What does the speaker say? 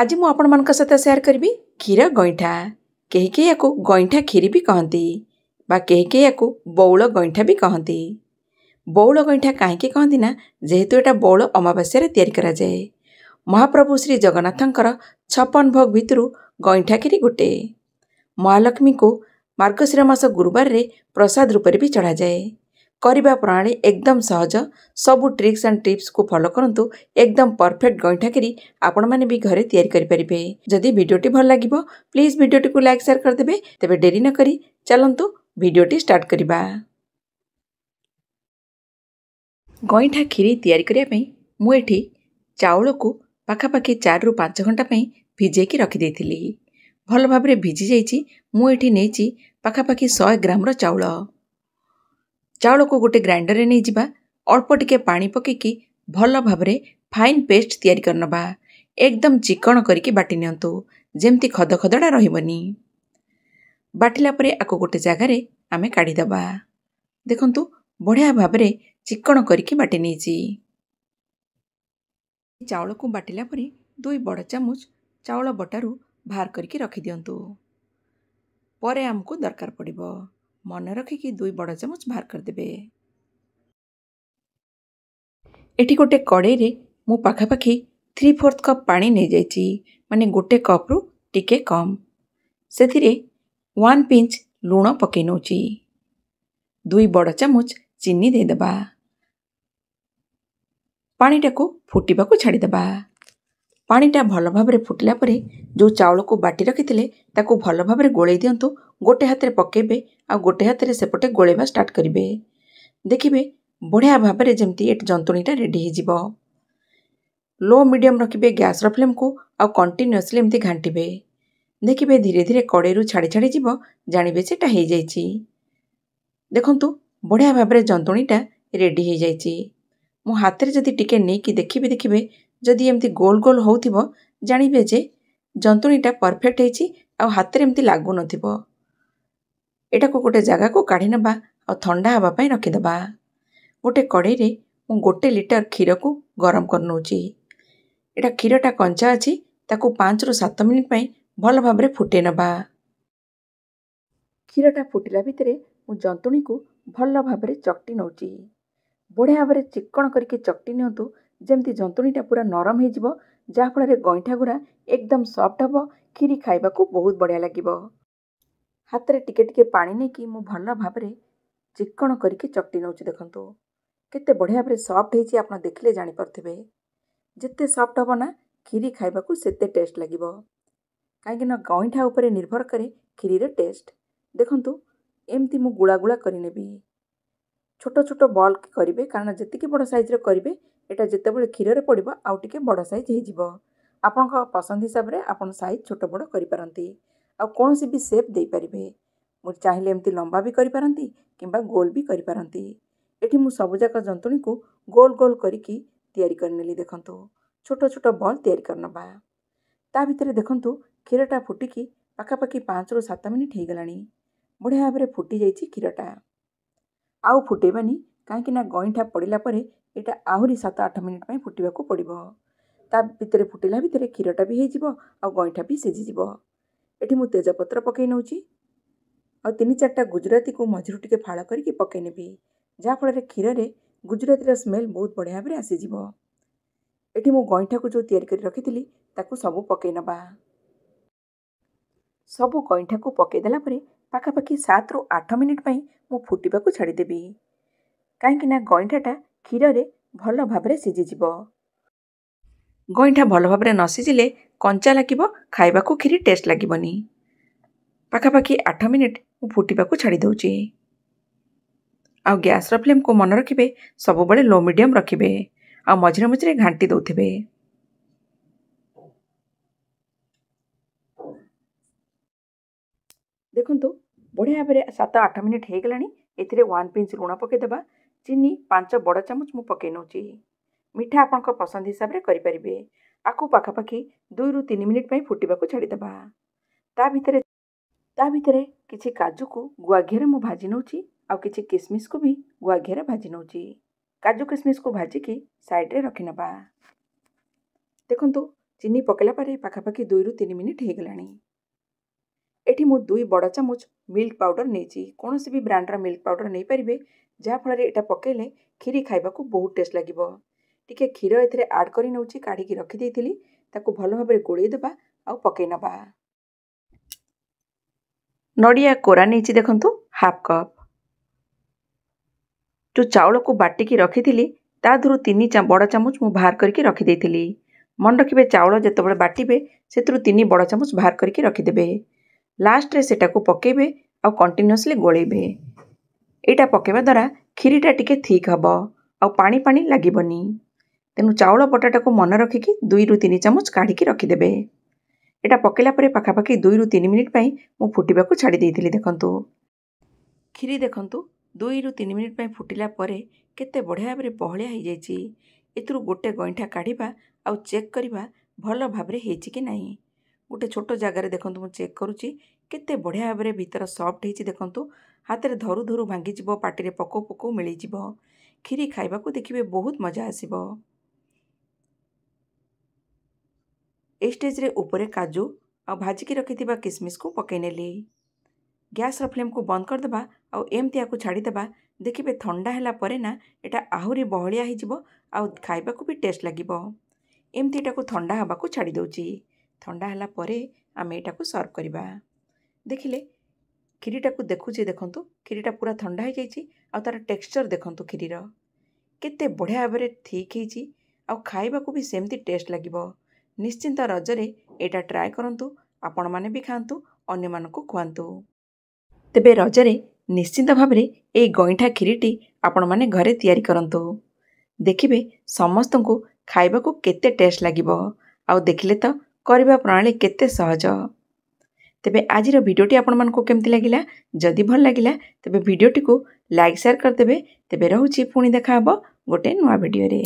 ଆଜି ମୁଁ ଆପଣମାନଙ୍କ ସହିତ ସେୟାର କରିବି କ୍ଷୀର ଗଇଁଠା କେହି କେହି ଏହାକୁ ଗଇଁଠା କ୍ଷୀରି ବି କହନ୍ତି ବା କେହି କେହି ୟାକୁ ବଉଳ ଗଇଁଠା ବି କହନ୍ତି ବଉଳ ଗଇଁଠା କାହିଁକି କହନ୍ତି ନା ଯେହେତୁ ଏଇଟା ବଉଳ ଅମାବାସ୍ୟାରେ ତିଆରି କରାଯାଏ ମହାପ୍ରଭୁ ଶ୍ରୀ ଜଗନ୍ନାଥଙ୍କର ଛପନ ଭୋଗ ଭିତରୁ ଗଇଁଠା କ୍ଷୀରି ଗୋଟେ ମହାଲକ୍ଷ୍ମୀଙ୍କୁ ମାର୍ଗଶିର ମାସ ଗୁରୁବାରରେ ପ୍ରସାଦ ରୂପରେ ବି ଚଢ଼ାଯାଏ କରିବା ପ୍ରଣାଳୀ ଏକଦମ ସହଜ ସବୁ ଟ୍ରିକ୍ସ ଆଣ୍ଡ ଟିପ୍ସକୁ ଫଲୋ କରନ୍ତୁ ଏକଦମ ପରଫେକ୍ଟ ଗଇଁଠାକିରି ଆପଣମାନେ ବି ଘରେ ତିଆରି କରିପାରିବେ ଯଦି ଭିଡ଼ିଓଟି ଭଲ ଲାଗିବ ପ୍ଲିଜ୍ ଭିଡ଼ିଓଟିକୁ ଲାଇକ୍ ସେୟାର କରିଦେବେ ତେବେ ଡେରି ନକରି ଚାଲନ୍ତୁ ଭିଡ଼ିଓଟି ଷ୍ଟାର୍ଟ କରିବା ଗଇଁଠା କ୍ଷୀରି ତିଆରି କରିବା ପାଇଁ ମୁଁ ଏଠି ଚାଉଳକୁ ପାଖାପାଖି ଚାରିରୁ ପାଞ୍ଚ ଘଣ୍ଟା ପାଇଁ ଭିଜେଇକି ରଖିଦେଇଥିଲି ଭଲ ଭାବରେ ଭିଜି ଯାଇଛି ମୁଁ ଏଠି ନେଇଛି ପାଖାପାଖି ଶହେ ଗ୍ରାମର ଚାଉଳ ଚାଉଳକୁ ଗୋଟିଏ ଗ୍ରାଇଣ୍ଡରରେ ନେଇଯିବା ଅଳ୍ପ ଟିକିଏ ପାଣି ପକାଇକି ଭଲ ଭାବରେ ଫାଇନ୍ ପେଷ୍ଟ ତିଆରି କରିନେବା ଏକଦମ ଚିକଣ କରିକି ବାଟି ନିଅନ୍ତୁ ଯେମିତି ଖଦ ଖଦଡ଼ା ରହିବନି ବାଟିଲା ପରେ ଆକୁ ଗୋଟେ ଜାଗାରେ ଆମେ କାଢ଼ିଦେବା ଦେଖନ୍ତୁ ବଢ଼ିଆ ଭାବରେ ଚିକଣ କରିକି ବାଟି ନେଇଛି ଚାଉଳକୁ ବାଟିଲା ପରେ ଦୁଇ ବଡ଼ ଚାମୁଚ ଚାଉଳ ବଟାରୁ ବାହାର କରିକି ରଖିଦିଅନ୍ତୁ ପରେ ଆମକୁ ଦରକାର ପଡ଼ିବ ମନେ ରଖିକି ଦୁଇ ବଡ଼ ଚାମଚ ବାହାର କରିଦେବେ ଏଠି ଗୋଟିଏ କଡ଼େଇରେ ମୁଁ ପାଖାପାଖି ଥ୍ରୀ ଫୋର୍ଥ କପ୍ ପାଣି ନେଇଯାଇଛି ମାନେ ଗୋଟିଏ କପ୍ରୁ ଟିକିଏ କମ୍ ସେଥିରେ ୱାନ୍ ପିଞ୍ଚ ଲୁଣ ପକାଇ ନେଉଛି ଦୁଇ ବଡ଼ ଚାମଚ ଚିନି ଦେଇଦେବା ପାଣିଟାକୁ ଫୁଟିବାକୁ ଛାଡ଼ିଦେବା ପାଣିଟା ଭଲ ଭାବରେ ଫୁଟିଲା ପରେ ଯେଉଁ ଚାଉଳକୁ ବାଟି ରଖିଥିଲେ ତାକୁ ଭଲ ଭାବରେ ଗୋଳେଇ ଦିଅନ୍ତୁ ଗୋଟେ ହାତରେ ପକାଇବେ ଆଉ ଗୋଟେ ହାତରେ ସେପଟେ ଗୋଳେଇବା ଷ୍ଟାର୍ଟ କରିବେ ଦେଖିବେ ବଢ଼ିଆ ଭାବରେ ଯେମିତି ଏଠି ଜନ୍ତୁଣୀଟା ରେଡ଼ି ହୋଇଯିବ ଲୋ ମିଡ଼ିୟମ୍ ରଖିବେ ଗ୍ୟାସ୍ର ଫ୍ଲେମ୍କୁ ଆଉ କଣ୍ଟିନ୍ୟୁଅସ୍ଲି ଏମିତି ଘାଣ୍ଟିବେ ଦେଖିବେ ଧୀରେ ଧୀରେ କଡ଼େଇରୁ ଛାଡ଼ି ଛାଡ଼ି ଯିବ ଜାଣିବେ ସେଟା ହୋଇଯାଇଛି ଦେଖନ୍ତୁ ବଢ଼ିଆ ଭାବରେ ଜନ୍ତୁଣୀଟା ରେଡ଼ି ହୋଇଯାଇଛି ମୁଁ ହାତରେ ଯଦି ଟିକେ ନେଇକି ଦେଖିବି ଦେଖିବେ ଯଦି ଏମିତି ଗୋଲ ଗୋଲ ହେଉଥିବ ଜାଣିବେ ଯେ ଜନ୍ତୁଣୀଟା ପରଫେକ୍ଟ ହେଇଛି ଆଉ ହାତରେ ଏମିତି ଲାଗୁନଥିବ ଏଟାକୁ ଗୋଟେ ଜାଗାକୁ କାଢ଼ି ନେବା ଆଉ ଥଣ୍ଡା ହେବା ପାଇଁ ରଖିଦେବା ଗୋଟେ କଡ଼େଇରେ ମୁଁ ଗୋଟେ ଲିଟର କ୍ଷୀରକୁ ଗରମ କରିନେଉଛି ଏଇଟା କ୍ଷୀରଟା କଞ୍ଚା ଅଛି ତାକୁ ପାଞ୍ଚରୁ ସାତ ମିନିଟ୍ ପାଇଁ ଭଲ ଭାବରେ ଫୁଟେଇ ନେବା କ୍ଷୀରଟା ଫୁଟିଲା ଭିତରେ ମୁଁ ଜନ୍ତୁଣୀକୁ ଭଲ ଭାବରେ ଚକଟି ନେଉଛି ବଢ଼ିଆ ଭାବରେ ଚିକ୍କଣ କରିକି ଚକଟି ନିଅନ୍ତୁ ଯେମିତି ଜନ୍ତୁଣୀଟା ପୁରା ନରମ ହୋଇଯିବ ଯାହାଫଳରେ ଗଇଁଠା ଗୁଡ଼ା ଏକଦମ୍ ସଫ୍ଟ ହେବ କ୍ଷୀରି ଖାଇବାକୁ ବହୁତ ବଢ଼ିଆ ଲାଗିବ ହାତରେ ଟିକେ ଟିକେ ପାଣି ନେଇକି ମୁଁ ଭଲ ଭାବରେ ଚିକ୍କଣ କରିକି ଚକଟି ନେଉଛି ଦେଖନ୍ତୁ କେତେ ବଢ଼ିଆ ଭାବରେ ସଫ୍ଟ ହେଇଛି ଆପଣ ଦେଖିଲେ ଜାଣିପାରୁଥିବେ ଯେତେ ସଫ୍ଟ ହେବ ନା କ୍ଷୀରି ଖାଇବାକୁ ସେତେ ଟେଷ୍ଟ ଲାଗିବ କାହିଁକିନା ଗଇଁଠା ଉପରେ ନିର୍ଭର କରେ କ୍ଷୀରିର ଟେଷ୍ଟ ଦେଖନ୍ତୁ ଏମିତି ମୁଁ ଗୁଳା ଗୁଳା କରିନେବି ଛୋଟ ଛୋଟ ବଲ୍ କରିବେ କାରଣ ଯେତିକି ବଡ଼ ସାଇଜ୍ର କରିବେ ଏଇଟା ଯେତେବେଳେ କ୍ଷୀରରେ ପଡ଼ିବ ଆଉ ଟିକେ ବଡ଼ ସାଇଜ୍ ହେଇଯିବ ଆପଣଙ୍କ ପସନ୍ଦ ହିସାବରେ ଆପଣ ସାଇଜ୍ ଛୋଟ ବଡ଼ କରିପାରନ୍ତି ଆଉ କୌଣସି ବି ସେପ୍ ଦେଇପାରିବେ ମୁଁ ଚାହିଁଲେ ଏମିତି ଲମ୍ବା ବି କରିପାରନ୍ତି କିମ୍ବା ଗୋଲ ବି କରିପାରନ୍ତି ଏଠି ମୁଁ ସବୁଯାକ ଜନ୍ତୁଣୀକୁ ଗୋଲ୍ ଗୋଲ୍ କରିକି ତିଆରି କରିନେଲି ଦେଖନ୍ତୁ ଛୋଟ ଛୋଟ ବଲ୍ ତିଆରି କରିନେବା ତା ଭିତରେ ଦେଖନ୍ତୁ କ୍ଷୀରଟା ଫୁଟିକି ପାଖାପାଖି ପାଞ୍ଚରୁ ସାତ ମିନିଟ୍ ହୋଇଗଲାଣି ବଢ଼ିଆ ଭାବରେ ଫୁଟିଯାଇଛି କ୍ଷୀରଟା ଆଉ ଫୁଟେଇବାନି କାହିଁକିନା ଗଇଁଠା ପଡ଼ିଲା ପରେ ଏଇଟା ଆହୁରି ସାତ ଆଠ ମିନିଟ୍ ପାଇଁ ଫୁଟିବାକୁ ପଡ଼ିବ ତା ଭିତରେ ଫୁଟିଲା ଭିତରେ କ୍ଷୀରଟା ବି ହୋଇଯିବ ଆଉ ଗଇଁଠା ବି ସିଝିଯିବ ଏଠି ମୁଁ ତେଜପତ୍ର ପକାଇ ନେଉଛି ଆଉ ତିନି ଚାରିଟା ଗୁଜୁରାତିକୁ ମଝିରୁ ଟିକିଏ ଫାଳ କରିକି ପକାଇ ନେବି ଯାହାଫଳରେ କ୍ଷୀରରେ ଗୁଜୁରାତିର ସ୍ମେଲ୍ ବହୁତ ବଢ଼ିଆ ଭାବରେ ଆସିଯିବ ଏଠି ମୁଁ ଗଇଁଠାକୁ ଯେଉଁ ତିଆରି କରି ରଖିଥିଲି ତାକୁ ସବୁ ପକାଇ ନେବା ସବୁ ଗଇଁଠାକୁ ପକାଇ ଦେଲା ପରେ ପାଖାପାଖି ସାତରୁ ଆଠ ମିନିଟ୍ ପାଇଁ ମୁଁ ଫୁଟିବାକୁ ଛାଡ଼ିଦେବି କାହିଁକିନା ଗଇଁଠାଟା କ୍ଷୀରରେ ଭଲ ଭାବରେ ସିଝିଯିବ ଗଇଁଠା ଭଲ ଭାବରେ ନ ସିଝିଲେ କଞ୍ଚା ଲାଗିବ ଖାଇବାକୁ କ୍ଷୀରି ଟେଷ୍ଟ ଲାଗିବନି ପାଖାପାଖି ଆଠ ମିନିଟ୍ ମୁଁ ଫୁଟିବାକୁ ଛାଡ଼ି ଦେଉଛି ଆଉ ଗ୍ୟାସ୍ର ଫ୍ଲେମ୍କୁ ମନେ ରଖିବେ ସବୁବେଳେ ଲୋ ମିଡ଼ିୟମ୍ ରଖିବେ ଆଉ ମଝିରେ ମଝିରେ ଘାଣ୍ଟି ଦେଉଥିବେ ଦେଖନ୍ତୁ ବଢ଼ିଆ ଭାବରେ ସାତ ଆଠ ମିନିଟ୍ ହୋଇଗଲାଣି ଏଥିରେ ୱାନ୍ ପିଞ୍ଚ ଲୁଣ ପକାଇଦେବା ଚିନି ପାଞ୍ଚ ବଡ଼ ଚାମଚ ମୁଁ ପକାଇ ନେଉଛି ମିଠା ଆପଣଙ୍କ ପସନ୍ଦ ହିସାବରେ କରିପାରିବେ ଆକୁ ପାଖାପାଖି ଦୁଇରୁ ତିନି ମିନିଟ୍ ପାଇଁ ଫୁଟିବାକୁ ଛାଡ଼ିଦେବା ତା ଭିତରେ ତା ଭିତରେ କିଛି କାଜୁକୁ ଗୁଆ ଘିଅରେ ମୁଁ ଭାଜି ନେଉଛି ଆଉ କିଛି କିସମିସକୁ ବି ଗୁଆ ଘିଅରେ ଭାଜି ନେଉଛି କାଜୁ କିସମିସ୍କୁ ଭାଜିକି ସାଇଡ଼୍ରେ ରଖିନେବା ଦେଖନ୍ତୁ ଚିନି ପକାଇଲା ପରେ ପାଖାପାଖି ଦୁଇରୁ ତିନି ମିନିଟ୍ ହୋଇଗଲାଣି ଏଠି ମୁଁ ଦୁଇ ବଡ଼ ଚାମଚ ମିଲ୍କ ପାଉଡ଼ର ନେଇଛି କୌଣସି ବି ବ୍ରାଣ୍ଡର ମିଲ୍କ ପାଉଡ଼ର ନେଇପାରିବେ ଯାହାଫଳରେ ଏଇଟା ପକାଇଲେ କ୍ଷୀରି ଖାଇବାକୁ ବହୁତ ଟେଷ୍ଟ ଲାଗିବ ଟିକେ କ୍ଷୀର ଏଥିରେ ଆଡ଼୍ କରି ନେଉଛି କାଢ଼ିକି ରଖିଦେଇଥିଲି ତାକୁ ଭଲ ଭାବରେ ଗୋଳେଇ ଦେବା ଆଉ ପକାଇ ନେବା ନଡ଼ିଆ କୋରା ନେଇଛି ଦେଖନ୍ତୁ ହାଫ୍ କପ୍ ଯେଉଁ ଚାଉଳକୁ ବାଟିକି ରଖିଥିଲି ତା ଦେହରୁ ତିନି ବଡ଼ ଚାମଚ ମୁଁ ବାହାର କରିକି ରଖିଦେଇଥିଲି ମନେ ରଖିବେ ଚାଉଳ ଯେତେବେଳେ ବାଟିବେ ସେଥିରୁ ତିନି ବଡ଼ ଚାମଚ ବାହାର କରିକି ରଖିଦେବେ ଲାଷ୍ଟରେ ସେଟାକୁ ପକାଇବେ ଆଉ କଣ୍ଟିନ୍ୟୁଅସ୍ଲି ଗୋଳେଇବେ ଏଇଟା ପକାଇବା ଦ୍ୱାରା କ୍ଷୀରିଟା ଟିକେ ଥିକ୍ ହେବ ଆଉ ପାଣି ପାଣି ଲାଗିବନି ତେଣୁ ଚାଉଳ ବଟାଟାକୁ ମନେ ରଖିକି ଦୁଇରୁ ତିନି ଚାମଚ କାଢ଼ିକି ରଖିଦେବେ এটা পকাইলা পরে পাখাপাখি দুইরু তিন মিনিট পাই মু ফুটিবাকু ছাড়ি দেইଥିଲି ଦେଖନ୍ତୁ କ୍ଷୀରି ଦେଖନ୍ତୁ ଦୁଇରୁ ତିନି ମିନିଟ୍ ପାଇଁ ଫୁଟିଲା ପରେ କେତେ ବଢ଼ିଆ ଭାବରେ ବହଳିଆ ହୋଇଯାଇଛି ଏଥିରୁ ଗୋଟେ ଗଇଁଠା କାଢ଼ିବା ଆଉ ଚେକ୍ କରିବା ଭଲ ଭାବରେ ହେଇଛି କି ନାହିଁ ଗୋଟେ ଛୋଟ ଜାଗାରେ ଦେଖନ୍ତୁ ମୁଁ ଚେକ୍ କରୁଛି କେତେ ବଢ଼ିଆ ଭାବରେ ଭିତର ସଫ୍ଟ ହେଇଛି ଦେଖନ୍ତୁ ହାତରେ ଧରୁ ଧରୁ ଭାଙ୍ଗିଯିବ ପାଟିରେ ପକଉ ପକଉ ମିଳିଯିବ କ୍ଷୀରି ଖାଇବାକୁ ଦେଖିବେ ବହୁତ ମଜା ଆସିବ ଏଷ୍ଟେଜ୍ରେ ଉପରେ କାଜୁ ଆଉ ଭାଜିକି ରଖିଥିବା କିସମିସକୁ ପକାଇ ନେଲି ଗ୍ୟାସ୍ର ଫ୍ଲେମ୍କୁ ବନ୍ଦ କରିଦେବା ଆଉ ଏମିତି ଆକୁ ଛାଡ଼ିଦେବା ଦେଖିବେ ଥଣ୍ଡା ହେଲା ପରେ ନା ଏଇଟା ଆହୁରି ବହଳିଆ ହୋଇଯିବ ଆଉ ଖାଇବାକୁ ବି ଟେଷ୍ଟ ଲାଗିବ ଏମିତି ଏଟାକୁ ଥଣ୍ଡା ହେବାକୁ ଛାଡ଼ି ଦେଉଛି ଥଣ୍ଡା ହେଲା ପରେ ଆମେ ଏଇଟାକୁ ସର୍ଭ କରିବା ଦେଖିଲେ କ୍ଷୀରିଟାକୁ ଦେଖୁଛି ଦେଖନ୍ତୁ କ୍ଷୀରିଟା ପୁରା ଥଣ୍ଡା ହୋଇଯାଇଛି ଆଉ ତା'ର ଟେକ୍ସଚର୍ ଦେଖନ୍ତୁ କ୍ଷୀରିର କେତେ ବଢ଼ିଆ ଭାବରେ ଠିକ୍ ହୋଇଛି ଆଉ ଖାଇବାକୁ ବି ସେମିତି ଟେଷ୍ଟ ଲାଗିବ ନିଶ୍ଚିନ୍ତ ରଜରେ ଏଇଟା ଟ୍ରାଏ କରନ୍ତୁ ଆପଣମାନେ ବି ଖାଆନ୍ତୁ ଅନ୍ୟମାନଙ୍କୁ ଖୁଆନ୍ତୁ ତେବେ ରଜରେ ନିଶ୍ଚିନ୍ତ ଭାବରେ ଏଇ ଗଇଁଠା କ୍ଷୀରିଟି ଆପଣମାନେ ଘରେ ତିଆରି କରନ୍ତୁ ଦେଖିବେ ସମସ୍ତଙ୍କୁ ଖାଇବାକୁ କେତେ ଟେଷ୍ଟ ଲାଗିବ ଆଉ ଦେଖିଲେ ତ କରିବା ପ୍ରଣାଳୀ କେତେ ସହଜ ତେବେ ଆଜିର ଭିଡ଼ିଓଟି ଆପଣମାନଙ୍କୁ କେମିତି ଲାଗିଲା ଯଦି ଭଲ ଲାଗିଲା ତେବେ ଭିଡ଼ିଓଟିକୁ ଲାଇକ୍ ସେୟାର କରିଦେବେ ତେବେ ରହୁଛି ପୁଣି ଦେଖାହେବ ହେବ ଗୋଟିଏ ନୂଆ ଭିଡ଼ିଓରେ